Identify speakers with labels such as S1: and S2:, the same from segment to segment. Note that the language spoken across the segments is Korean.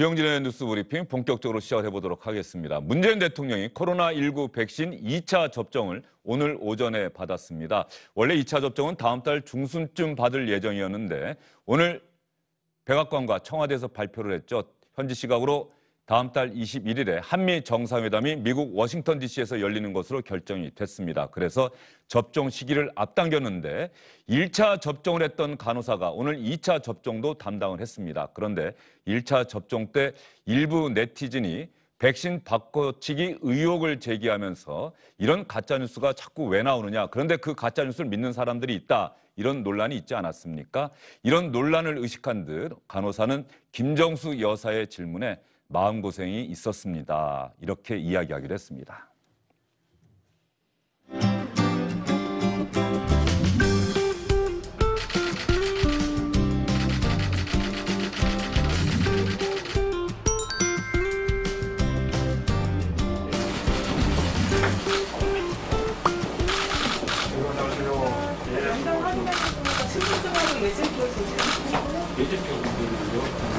S1: 주영진의 뉴스 브리핑 본격적으로 시작해 보도록 하겠습니다. 문재인 대통령이 코로나19 백신 2차 접종을 오늘 오전에 받았습니다. 원래 2차 접종은 다음 달 중순쯤 받을 예정이었는데 오늘 백악관과 청와대에서 발표를 했죠. 현지 시각으로 다음 달 21일에 한미 정상회담이 미국 워싱턴 DC에서 열리는 것으로 결정이 됐습니다. 그래서 접종 시기를 앞당겼는데 1차 접종을 했던 간호사가 오늘 2차 접종도 담당을 했습니다. 그런데 1차 접종 때 일부 네티즌이 백신 바꿔치기 의혹을 제기하면서 이런 가짜뉴스가 자꾸 왜 나오느냐. 그런데 그 가짜뉴스를 믿는 사람들이 있다. 이런 논란이 있지 않았습니까? 이런 논란을 의식한 듯 간호사는 김정수 여사의 질문에 마음고생이 있었습니다. 이렇게 이야기하기로 했습니다. 예전표 예전표 예전표 예전표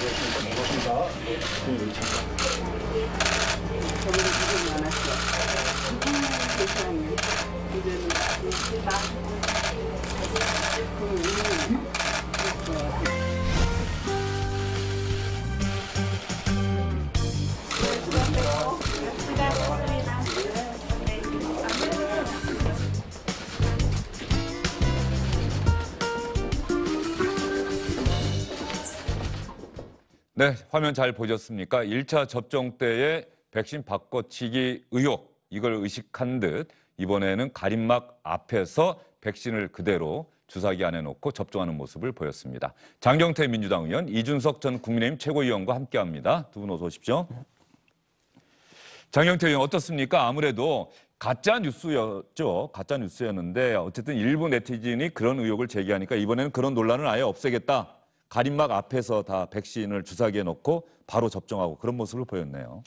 S2: 네, 고맙습니다. 네, 잠깐.
S1: 네, 화면 잘 보셨습니까? 1차 접종 때에 백신 바꿔치기 의혹 이걸 의식한 듯 이번에는 가림막 앞에서 백신을 그대로 주사기 안에 놓고 접종하는 모습을 보였습니다. 장경태 민주당 의원, 이준석 전 국민의힘 최고위원과 함께합니다. 두 분 어서 오십시오. 장경태 의원 어떻습니까? 아무래도 가짜 뉴스였죠. 가짜 뉴스였는데 어쨌든 일부 네티즌이 그런 의혹을 제기하니까 이번에는 그런 논란을 아예 없애겠다. 가림막 앞에서 다 백신을 주사기에 넣고 바로 접종하고 그런 모습을 보였네요.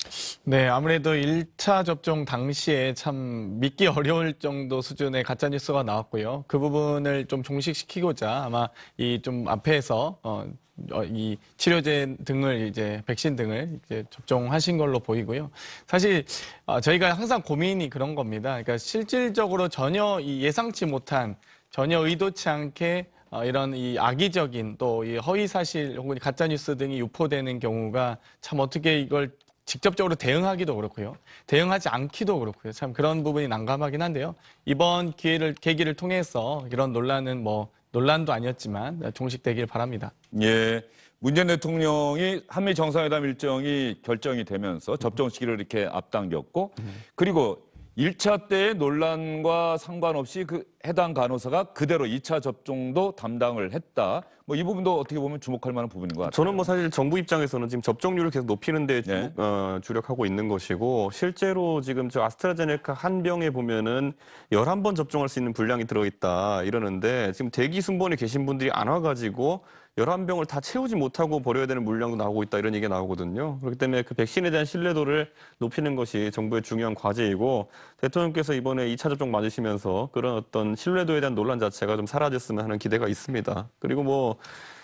S2: 네, 아무래도 1차 접종 당시에 참 믿기 어려울 정도 수준의 가짜 뉴스가 나왔고요. 그 부분을 좀 종식시키고자 아마 이 좀 앞에서 어, 어, 이 치료제 등을 이제 백신 등을 이제 접종하신 걸로 보이고요. 사실 아, 저희가 항상 고민이 그런 겁니다. 그러니까 실질적으로 전혀 예상치 못한 전혀 의도치 않게 어, 이런 이 악의적인 또 이 허위 사실 혹은 가짜 뉴스 등이 유포되는 경우가 참 어떻게 이걸 직접적으로 대응하기도 그렇고요. 대응하지 않기도 그렇고요. 참 그런 부분이 난감하긴 한데요. 이번 기회를 계기를 통해서 이런 논란은 뭐 논란도 아니었지만 종식되길 바랍니다.
S1: 예. 문재인 대통령이 한미 정상회담 일정이 결정이 되면서 음. 접종 시기를 이렇게 앞당겼고 음. 그리고 1차 때의 논란과 상관없이 그 해당 간호사가 그대로 2차 접종도 담당을 했다. 뭐 이 부분도 어떻게 보면 주목할 만한 부분인 것 같아요.
S3: 저는 뭐 사실 정부 입장에서는 지금 접종률을 계속 높이는 데 네. 어, 주력하고 있는 것이고 실제로 지금 저 아스트라제네카 한 병에 보면은 11번 접종할 수 있는 분량이 들어 있다 이러는데 지금 대기 순번에 계신 분들이 안와 가지고 열한 병을다 채우지 못하고 버려야 되는 물량도 나오고 있다 이런 얘기가 나오거든요. 그렇기 때문에 그 백신에 대한 신뢰도를 높이는 것이 정부의 중요한 과제이고 대통령께서 이번에 이차 접종 맞으시면서 그런 어떤 신뢰도에 대한 논란 자체가 좀 사라졌으면 하는 기대가 있습니다. 그리고 뭐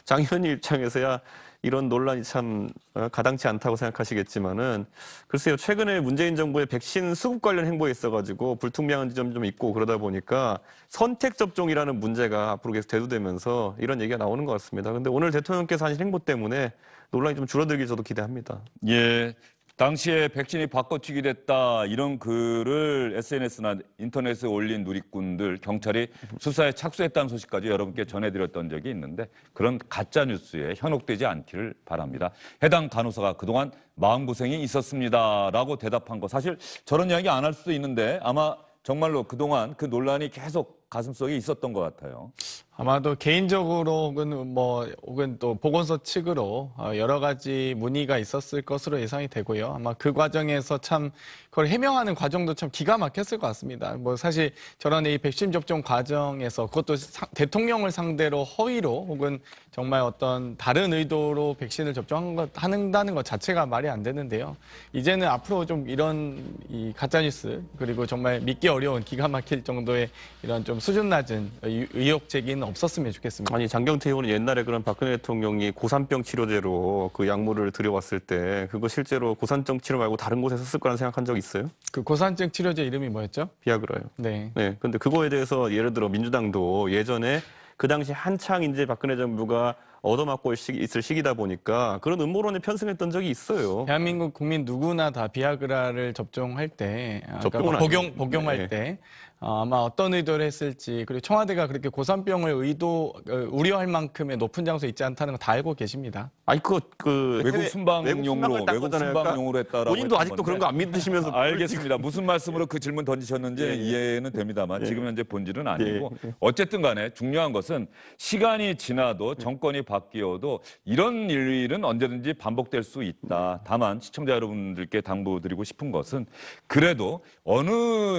S3: 장현일님 입장에서야 이런 논란이 참 어, 가당치 않다고 생각하시겠지만은 글쎄요 최근에 문재인 정부의 백신 수급 관련 행보에 있어가지고 불투명한 지점이 좀 있고 그러다 보니까 선택 접종이라는 문제가 앞으로 계속 대두되면서 이런 얘기가 나오는 것 같습니다. 근데 오늘 대통령께서 하신 행보 때문에 논란이 좀 줄어들길 저도 기대합니다.
S1: 예, 당시에 백신이 바꿔치기 됐다 이런 글을 SNS나 인터넷에 올린 누리꾼들 경찰이 수사에 착수했다는 소식까지 여러분께 전해드렸던 적이 있는데 그런 가짜 뉴스에 현혹되지 않기를 바랍니다. 해당 간호사가 그동안 마음고생이 있었습니다라고 대답한 거 사실 저런 이야기 안 할 수도 있는데 아마 정말로 그동안 그 논란이 계속 가슴속에 있었던 것 같아요.
S2: 아마도 개인적으로 혹은 뭐 혹은 또 보건소 측으로 어, 여러 가지 문의가 있었을 것으로 예상이 되고요. 아마 그 과정에서 참 그걸 해명하는 과정도 참 기가 막혔을 것 같습니다. 뭐 사실 저런 이 백신 접종 과정에서 그것도 사, 대통령을 상대로 허위로 혹은 정말 어떤 다른 의도로 백신을 접종한 것 하는다는 것 자체가 말이 안 되는데요. 이제는 앞으로 좀 이런 이 가짜뉴스 그리고 정말 믿기 어려운 기가 막힐 정도의 이런 좀 수준 낮은 의혹 제기는 없었으면 좋겠습니다.
S3: 아니 장경태 의원은 옛날에 그런 박근혜 대통령이 고산병 치료제로 그 약물을 들여왔을 때 그거 실제로 고산병 치료 말고 다른 곳에 썼을 거라는 생각한 적 있어요?
S2: 그 고산증 치료제 이름이 뭐였죠? 비아그라요. 네.
S3: 네. 근데 그거에 대해서 예를 들어 민주당도 예전에 그 당시 한창 이제 박근혜 정부가 얻어맞고 있을 시기다 보니까 그런 음모론에
S2: 편승했던 적이 있어요. 대한민국 국민 누구나 다 비아그라를 접종할 때, 아, 그러니까 복용, 복용할 네. 때 어, 아마 어떤 의도를 했을지 그리고 청와대가 그렇게 고산병을 의도 어, 우려할 만큼의 높은 장소에 있지 않다는 걸 다 알고 계십니다.
S3: 아니 그그 외국 순방용으로 외국 순방용으로 했다라고 본인도 아직도 건데. 그런 거 안
S2: 믿으시면서 알겠습니다. 무슨 말씀으로
S1: 그 질문 던지셨는지 예, 예. 이해는 됩니다만 예. 지금 현재 본질은 아니고 어쨌든 간에 중요한 것은 시간이 지나도 정권이 바뀌어도 이런 일은 언제든지 반복될 수 있다. 다만 시청자 여러분들께 당부드리고 싶은 것은 그래도 어느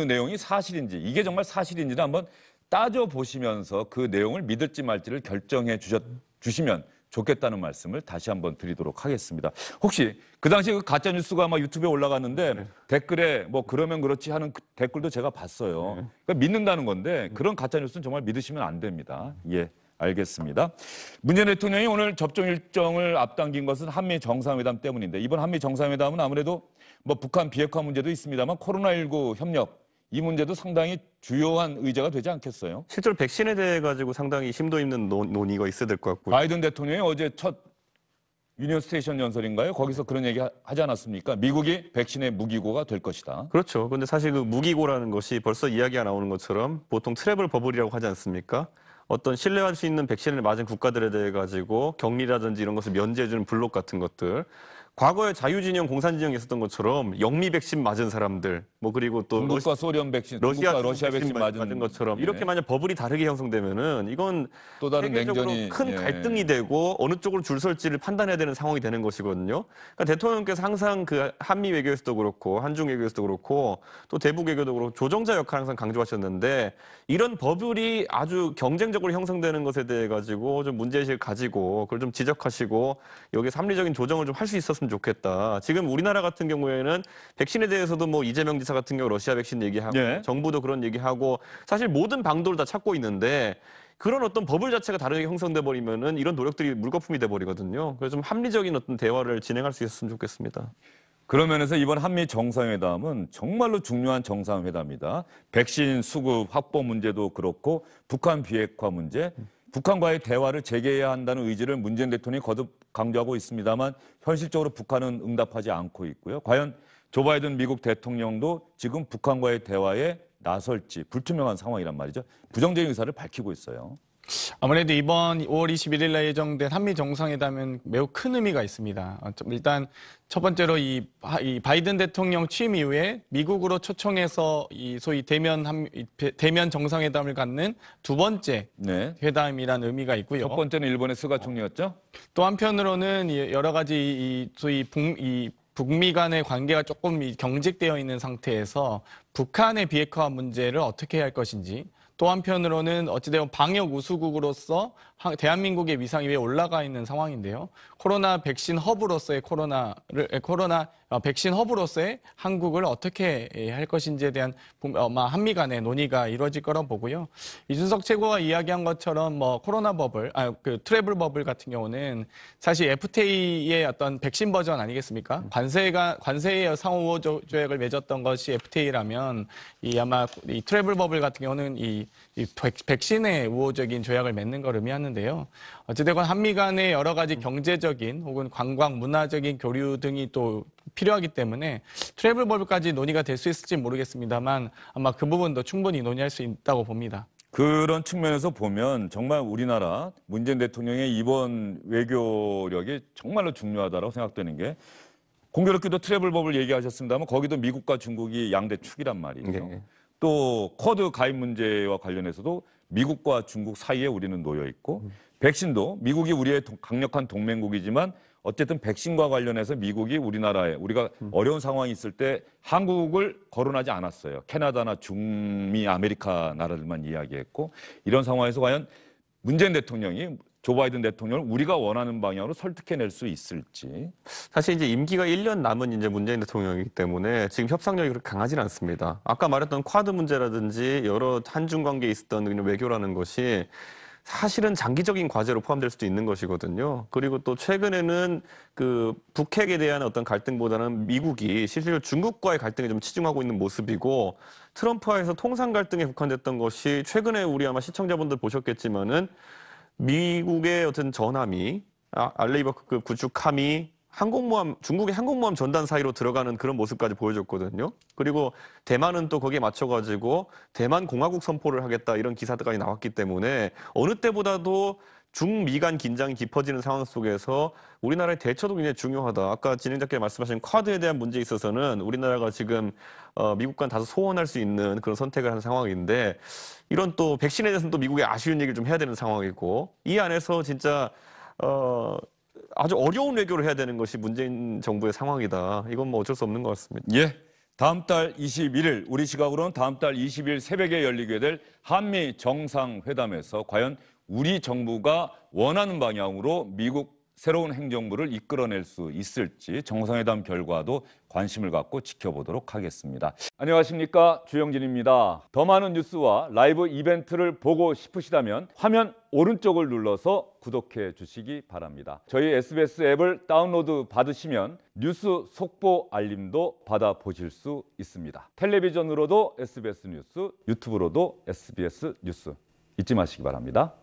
S1: 내용이 사실인지 이게 정말 사실인지를 한번 따져 보시면서 그 내용을 믿을지 말지를 결정해 주셨, 주시면 좋겠다는 말씀을 다시 한번 드리도록 하겠습니다. 혹시 그 당시에 그 가짜 뉴스가 아마 유튜브에 올라갔는데 네. 댓글에 뭐 그러면 그렇지 하는 그 댓글도 제가 봤어요. 네. 그러니까 믿는다는 건데 네. 그런 가짜 뉴스는 정말 믿으시면 안 됩니다. 예. 알겠습니다. 문재인 대통령이 오늘 접종 일정을 앞당긴 것은 한미 정상회담 때문인데 이번 한미 정상회담은 아무래도 뭐 북한 비핵화 문제도 있습니다만 코로나19 협력 이 문제도 상당히 주요한 의제가 되지 않겠어요?
S3: 실제로 백신에 대해 가지고 상당히 심도 있는 논, 논의가 있어야 될 것 같고요. 바이든 대통령이 어제 첫 유니언 스테이션 연설인가요? 거기서 그런 얘기 하지 않았습니까? 미국이 백신의 무기고가 될 것이다. 그렇죠. 근데 사실 그 무기고라는 것이 벌써 이야기가 나오는 것처럼 보통 트래블 버블이라고 하지 않습니까? 어떤 신뢰할 수 있는 백신을 맞은 국가들에 대해 가지고 격리라든지 이런 것을 면제해주는 블록 같은 것들 과거에 자유진영, 공산진영 있었던 것처럼 영미 백신 맞은 사람들, 뭐 그리고 또 중국과
S1: 러시, 소련 백신, 러시아 중국과 러시아 백신, 맞은,
S3: 맞은, 것처럼 네. 이렇게 만약 버블이 다르게 형성되면은 이건 또 다른 냉전이 큰 예. 갈등이 되고 어느 쪽으로 줄 설지를 판단해야 되는 상황이 되는 것이거든요. 그러니까 대통령께서 항상 그 한미 외교에서도 그렇고 한중 외교에서도 그렇고 또 대북 외교도 그렇고 조정자 역할 항상 강조하셨는데 이런 버블이 아주 경쟁적으로 형성되는 것에 대해 가지고 좀 문제의식을 가지고 그걸 좀 지적하시고 여기 에 합리적인 조정을 좀 할 수 있었으면. 좋겠다. 지금 우리나라 같은 경우에는 백신에 대해서도 뭐 이재명 지사 같은 경우 러시아 백신 얘기하고 예. 정부도 그런 얘기하고 사실 모든 방도를 다 찾고 있는데 그런 어떤 버블 자체가 다르게 형성돼 버리면은 이런 노력들이 물거품이 돼 버리거든요. 그래서 좀 합리적인 어떤 대화를 진행할 수 있었으면 좋겠습니다. 그런 면에서 이번 한미 정상회담은 정말로 중요한
S1: 정상회담이다. 백신 수급 확보 문제도 그렇고 북한 비핵화 문제, 북한과의 대화를 재개해야 한다는 의지를 문재인 대통령이 거듭 강조하고 있습니다만 현실적으로 북한은 응답하지 않고 있고요. 과연 조 바이든 미국 대통령도 지금 북한과의 대화에 나설지 불투명한 상황이란 말이죠. 부정적인 의사를 밝히고 있어요.
S2: 아무래도 이번 5월 21일 날 예정된 한미 정상회담은 매우 큰 의미가 있습니다. 어, 일단 첫 번째로 이 바이든 대통령 취임 이후에 미국으로 초청해서 이 소위 대면 한, 대면 정상회담을 갖는 두 번째 네. 회담이란 의미가 있고요. 첫 번째는 일본의 스가 총리였죠. 또 한편으로는 여러 가지 이 소위 북, 이 북미 간의 관계가 조금 경직되어 있는 상태에서 북한의 비핵화 문제를 어떻게 할 것인지 또 한편으로는 어찌되면 방역 우수국으로서 대한민국의 위상이 왜 올라가 있는 상황인데요. 코로나 백신 허브로서의 코로나를 코로나 어, 백신 허브로서의 한국을 어떻게 할 것인지에 대한 어, 한미 간의 논의가 이루어질 거라 보고요. 이준석 최고가 이야기한 것처럼 뭐 코로나 버블, 아 그 트래블 버블 같은 경우는 사실 FTA의 어떤 백신 버전 아니겠습니까? 관세가 관세의 상호 조약을 맺었던 것이 FTA라면 이 아마 이 트래블 버블 같은 경우는 이, 이 백신의 우호적인 조약을 맺는 걸 의미하는. 하는데요. 어찌되건 한미 간의 여러 가지 경제적인 혹은 관광, 문화적인 교류 등이 또 필요하기 때문에 트래블 법까지 논의가 될 수 있을지 모르겠습니다만 아마 그 부분도 충분히 논의할 수 있다고 봅니다.
S1: 그런 측면에서 보면 정말 우리나라 문재인 대통령의 이번 외교력이 정말로 중요하다고 생각되는 게 공교롭게도 트래블 법을 얘기하셨습니다만 거기도 미국과 중국이 양대 축이란 말이죠. 네. 또 쿼드 가입 문제와 관련해서도 미국과 중국 사이에 우리는 놓여 있고 백신도 미국이 우리의 강력한 동맹국이지만 어쨌든 백신과 관련해서 미국이 우리나라에 우리가 음. 어려운 상황이 있을 때 한국을 거론하지 않았어요. 캐나다나 중미 아메리카 나라들만 이야기했고 이런 상황에서 과연
S3: 문재인 대통령이 조 바이든 대통령을 우리가 원하는 방향으로 설득해낼 수 있을지. 사실 이제 임기가 1년 남은 이제 문재인 대통령이기 때문에 지금 협상력이 그렇게 강하지는 않습니다. 아까 말했던 쿼드 문제라든지 여러 한중 관계에 있었던 외교라는 것이 사실은 장기적인 과제로 포함될 수도 있는 것이거든요. 그리고 또 최근에는 그 북핵에 대한 어떤 갈등보다는 미국이 실질적으로 중국과의 갈등에 좀 치중하고 있는 모습이고 트럼프와에서 통상 갈등에 국한됐던 것이 최근에 우리 아마 시청자분들 보셨겠지만은 미국의 어떤 전함이 아, 알레이버크급 그 구축함이 항공모함 중국의 항공모함 전단 사이로 들어가는 그런 모습까지 보여줬거든요. 그리고 대만은 또 거기에 맞춰가지고 대만 공화국 선포를 하겠다 이런 기사들까지 나왔기 때문에 어느 때보다도 중미간 긴장이 깊어지는 상황 속에서 우리나라의 대처도 굉장히 중요하다. 아까 진행자께서 말씀하신 쿼드에 대한 문제에 있어서는 우리나라가 지금 어, 미국과 는 다소 소원할 수 있는 그런 선택을 한 상황인데 이런 또 백신에 대해서는 또 미국의 아쉬운 얘기를 좀 해야 되는 상황이고 이 안에서 진짜 어, 아주 어려운 외교를 해야 되는 것이 문재인 정부의 상황이다. 이건 뭐 어쩔 수 없는 것 같습니다. 예. 다음 달 21일 우리
S1: 시각으로는 다음 달 20일 새벽에 열리게 될 한미 정상회담에서 과연 우리 정부가 원하는 방향으로 미국 새로운 행정부를 이끌어낼 수 있을지 정상회담 결과도 관심을 갖고 지켜보도록 하겠습니다. 안녕하십니까 주영진입니다. 더 많은 뉴스와 라이브 이벤트를 보고 싶으시다면 화면 오른쪽을 눌러서 구독해 주시기 바랍니다. 저희 SBS 앱을 다운로드 받으시면 뉴스 속보 알림도 받아 보실 수 있습니다. 텔레비전으로도 SBS 뉴스, 유튜브로도 SBS 뉴스 잊지 마시기 바랍니다.